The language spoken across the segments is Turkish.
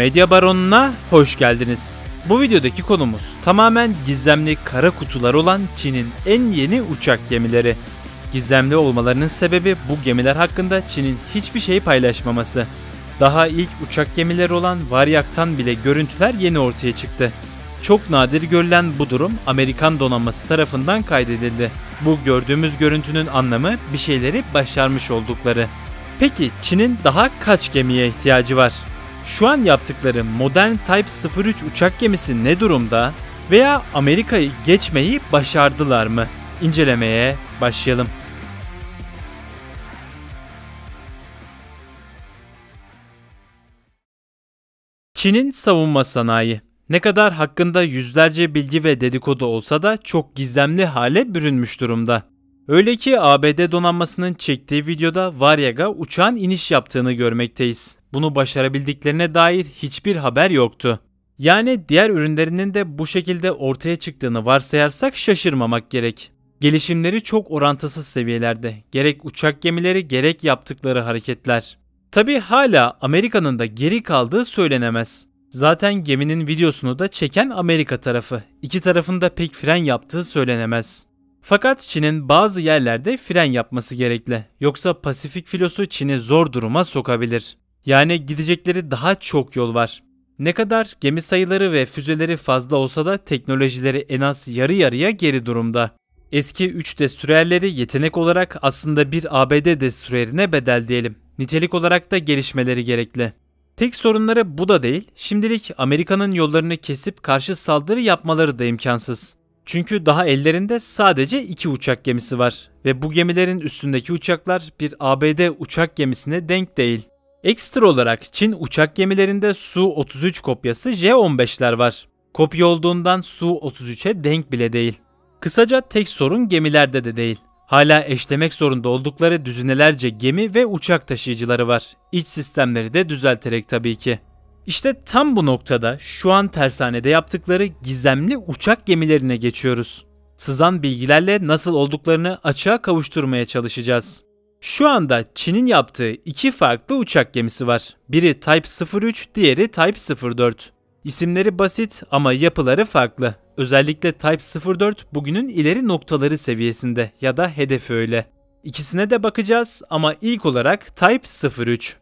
Medya Baronu'na hoş geldiniz. Bu videodaki konumuz tamamen gizemli kara kutular olan Çin'in en yeni uçak gemileri. Gizemli olmalarının sebebi bu gemiler hakkında Çin'in hiçbir şey paylaşmaması. Daha ilk uçak gemileri olan Varyak'tan bile görüntüler yeni ortaya çıktı. Çok nadir görülen bu durum Amerikan donanması tarafından kaydedildi. Bu gördüğümüz görüntünün anlamı bir şeyleri başarmış oldukları. Peki Çin'in daha kaç gemiye ihtiyacı var? Şu an yaptıkları modern Type 03 uçak gemisi ne durumda veya Amerika'yı geçmeyi başardılar mı? İncelemeye başlayalım. Çin'in savunma sanayi ne kadar hakkında yüzlerce bilgi ve dedikodu olsa da çok gizemli hale bürünmüş durumda. Öyle ki ABD donanmasının çektiği videoda Varyag'a uçağın iniş yaptığını görmekteyiz. Bunu başarabildiklerine dair hiçbir haber yoktu. Yani diğer ürünlerinin de bu şekilde ortaya çıktığını varsayarsak şaşırmamak gerek. Gelişimleri çok orantısız seviyelerde. Gerek uçak gemileri gerek yaptıkları hareketler. Tabi hala Amerika'nın da geri kaldığı söylenemez. Zaten geminin videosunu da çeken Amerika tarafı. İki tarafın da pek fren yaptığı söylenemez. Fakat Çin'in bazı yerlerde fren yapması gerekli. Yoksa Pasifik filosu Çin'i zor duruma sokabilir. Yani gidecekleri daha çok yol var. Ne kadar gemi sayıları ve füzeleri fazla olsa da teknolojileri en az yarı yarıya geri durumda. Eski 3D yetenek olarak aslında bir ABD de bedel diyelim. Nitelik olarak da gelişmeleri gerekli. Tek sorunları bu da değil, şimdilik Amerika'nın yollarını kesip karşı saldırı yapmaları da imkansız. Çünkü daha ellerinde sadece iki uçak gemisi var ve bu gemilerin üstündeki uçaklar bir ABD uçak gemisine denk değil. Ekstra olarak Çin uçak gemilerinde Su-33 kopyası J-15'ler var. Kopya olduğundan Su-33'e denk bile değil. Kısaca tek sorun gemilerde de değil. Hala eşlemek zorunda oldukları düzinelerce gemi ve uçak taşıyıcıları var. İç sistemleri de düzelterek tabii ki. İşte tam bu noktada şu an tersanede yaptıkları gizemli uçak gemilerine geçiyoruz. Sızan bilgilerle nasıl olduklarını açığa kavuşturmaya çalışacağız. Şu anda Çin'in yaptığı iki farklı uçak gemisi var. Biri Type 03, diğeri Type 04. İsimleri basit ama yapıları farklı. Özellikle Type 04 bugünün ileri noktaları seviyesinde ya da hedefi öyle. İkisine de bakacağız ama ilk olarak Type 03.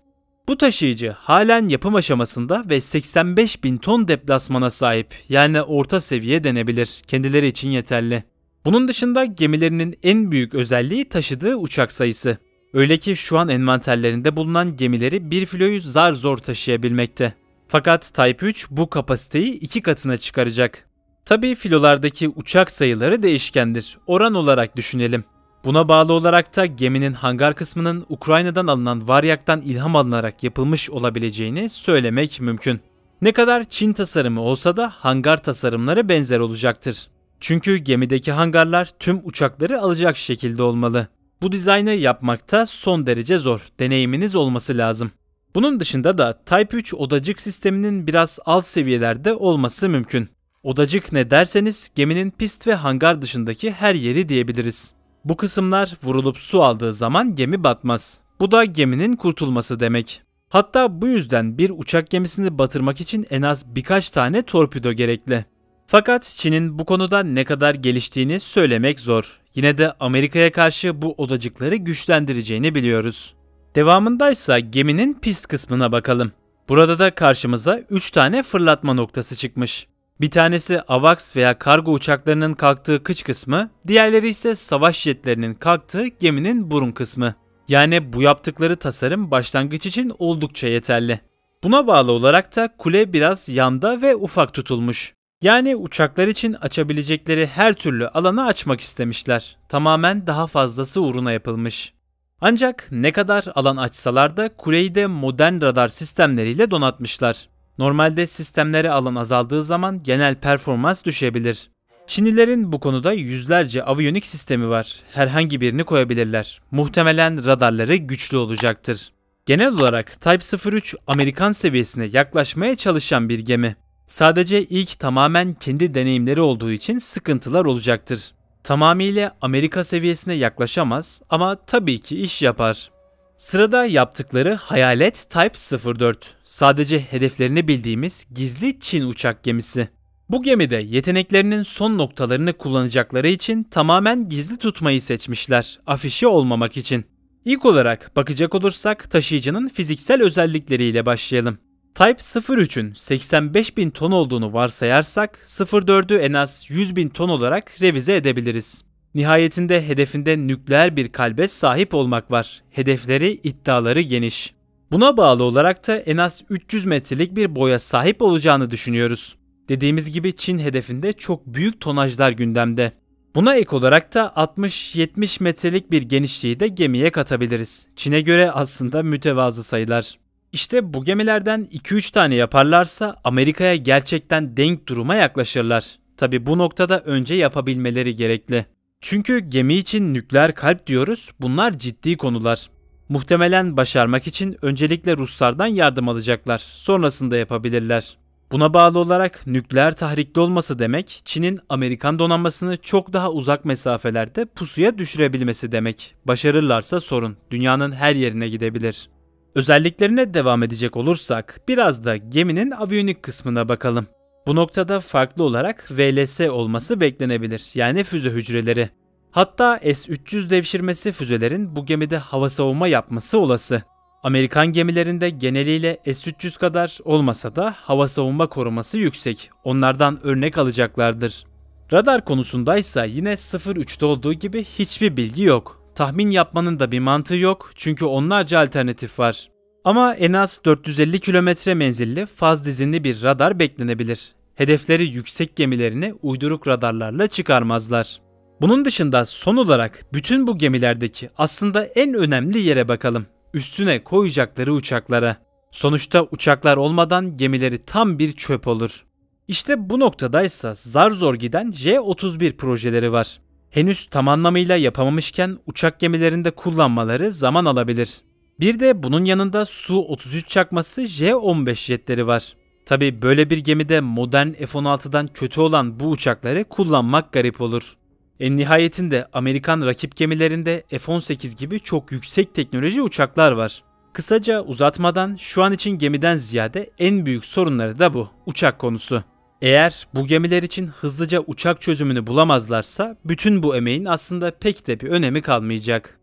Bu taşıyıcı halen yapım aşamasında ve 85 bin ton deplasmana sahip yani orta seviye denebilir. Kendileri için yeterli. Bunun dışında gemilerinin en büyük özelliği taşıdığı uçak sayısı. Öyle ki şu an envanterlerinde bulunan gemileri bir filoyu zar zor taşıyabilmekte. Fakat Type 3 bu kapasiteyi iki katına çıkaracak. Tabii filolardaki uçak sayıları değişkendir. Oran olarak düşünelim. Buna bağlı olarak da geminin hangar kısmının Ukrayna'dan alınan varyaktan ilham alınarak yapılmış olabileceğini söylemek mümkün. Ne kadar Çin tasarımı olsa da hangar tasarımları benzer olacaktır. Çünkü gemideki hangarlar tüm uçakları alacak şekilde olmalı. Bu dizaynı yapmakta son derece zor. Deneyiminiz olması lazım. Bunun dışında da Type 3 odacık sisteminin biraz alt seviyelerde olması mümkün. Odacık ne derseniz geminin pist ve hangar dışındaki her yeri diyebiliriz. Bu kısımlar vurulup su aldığı zaman gemi batmaz. Bu da geminin kurtulması demek. Hatta bu yüzden bir uçak gemisini batırmak için en az birkaç tane torpido gerekli. Fakat Çin'in bu konuda ne kadar geliştiğini söylemek zor. Yine de Amerika'ya karşı bu odacıkları güçlendireceğini biliyoruz. Devamındaysa geminin pist kısmına bakalım. Burada da karşımıza 3 tane fırlatma noktası çıkmış. Bir tanesi AVAX veya kargo uçaklarının kalktığı kıç kısmı, diğerleri ise savaş jetlerinin kalktığı geminin burun kısmı. Yani bu yaptıkları tasarım başlangıç için oldukça yeterli. Buna bağlı olarak da kule biraz yanda ve ufak tutulmuş. Yani uçaklar için açabilecekleri her türlü alanı açmak istemişler. Tamamen daha fazlası uğruna yapılmış. Ancak ne kadar alan açsalar da kuleyi de modern radar sistemleriyle donatmışlar. Normalde sistemlere alan azaldığı zaman genel performans düşebilir. Çinlilerin bu konuda yüzlerce aviyonik sistemi var. Herhangi birini koyabilirler. Muhtemelen radarları güçlü olacaktır. Genel olarak Type 03 Amerikan seviyesine yaklaşmaya çalışan bir gemi. Sadece ilk tamamen kendi deneyimleri olduğu için sıkıntılar olacaktır. Tamamıyla Amerika seviyesine yaklaşamaz ama tabii ki iş yapar. Sırada yaptıkları Hayalet Type 04. Sadece hedeflerini bildiğimiz gizli Çin uçak gemisi. Bu gemide yeteneklerinin son noktalarını kullanacakları için tamamen gizli tutmayı seçmişler, afişi olmamak için. İlk olarak bakacak olursak taşıyıcının fiziksel özellikleriyle başlayalım. Type 03'ün 85 bin ton olduğunu varsayarsak 04'ü en az 100 bin ton olarak revize edebiliriz. Nihayetinde hedefinde nükleer bir kalbe sahip olmak var. Hedefleri, iddiaları geniş. Buna bağlı olarak da en az 300 metrelik bir boya sahip olacağını düşünüyoruz. Dediğimiz gibi Çin hedefinde çok büyük tonajlar gündemde. Buna ek olarak da 60-70 metrelik bir genişliği de gemiye katabiliriz. Çin'e göre aslında mütevazı sayılar. İşte bu gemilerden 2-3 tane yaparlarsa Amerika'ya gerçekten denk duruma yaklaşırlar. Tabi bu noktada önce yapabilmeleri gerekli. Çünkü gemi için nükleer kalp diyoruz, bunlar ciddi konular. Muhtemelen başarmak için öncelikle Ruslardan yardım alacaklar, sonrasında yapabilirler. Buna bağlı olarak nükleer tahrikli olması demek Çin'in Amerikan donanmasını çok daha uzak mesafelerde pusuya düşürebilmesi demek. Başarırlarsa sorun dünyanın her yerine gidebilir. Özelliklerine devam edecek olursak biraz da geminin aviyonik kısmına bakalım. Bu noktada farklı olarak VLS olması beklenebilir yani füze hücreleri. Hatta S-300 devşirmesi füzelerin bu gemide hava savunma yapması olası. Amerikan gemilerinde geneliyle S-300 kadar olmasa da hava savunma koruması yüksek. Onlardan örnek alacaklardır. Radar konusundaysa yine 03'te olduğu gibi hiçbir bilgi yok. Tahmin yapmanın da bir mantığı yok çünkü onlarca alternatif var. Ama en az 450 kilometre menzilli faz dizinli bir radar beklenebilir hedefleri yüksek gemilerini uyduruk radarlarla çıkarmazlar. Bunun dışında son olarak bütün bu gemilerdeki aslında en önemli yere bakalım. Üstüne koyacakları uçaklara. Sonuçta uçaklar olmadan gemileri tam bir çöp olur. İşte bu noktadaysa zar zor giden J-31 projeleri var. Henüz tam anlamıyla yapamamışken uçak gemilerinde kullanmaları zaman alabilir. Bir de bunun yanında Su-33 çakması J-15 jetleri var. Tabi böyle bir gemide modern F-16'dan kötü olan bu uçakları kullanmak garip olur. En nihayetinde Amerikan rakip gemilerinde F-18 gibi çok yüksek teknoloji uçaklar var. Kısaca uzatmadan şu an için gemiden ziyade en büyük sorunları da bu uçak konusu. Eğer bu gemiler için hızlıca uçak çözümünü bulamazlarsa bütün bu emeğin aslında pek de bir önemi kalmayacak.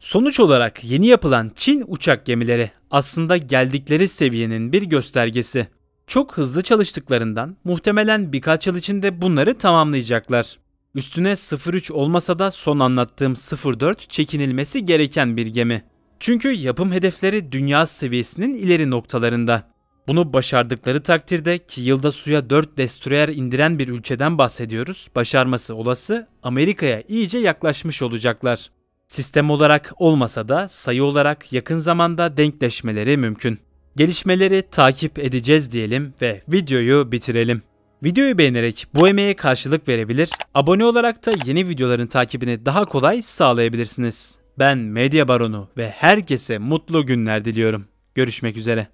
Sonuç olarak yeni yapılan Çin uçak gemileri aslında geldikleri seviyenin bir göstergesi. Çok hızlı çalıştıklarından muhtemelen birkaç yıl içinde bunları tamamlayacaklar. Üstüne 03 olmasa da son anlattığım 04 çekinilmesi gereken bir gemi. Çünkü yapım hedefleri dünya seviyesinin ileri noktalarında. Bunu başardıkları takdirde ki yılda suya 4 destroyer indiren bir ülkeden bahsediyoruz, başarması olası Amerika'ya iyice yaklaşmış olacaklar. Sistem olarak olmasa da sayı olarak yakın zamanda denkleşmeleri mümkün. Gelişmeleri takip edeceğiz diyelim ve videoyu bitirelim. Videoyu beğenerek bu emeğe karşılık verebilir, abone olarak da yeni videoların takibini daha kolay sağlayabilirsiniz. Ben Medya Baronu ve herkese mutlu günler diliyorum. Görüşmek üzere.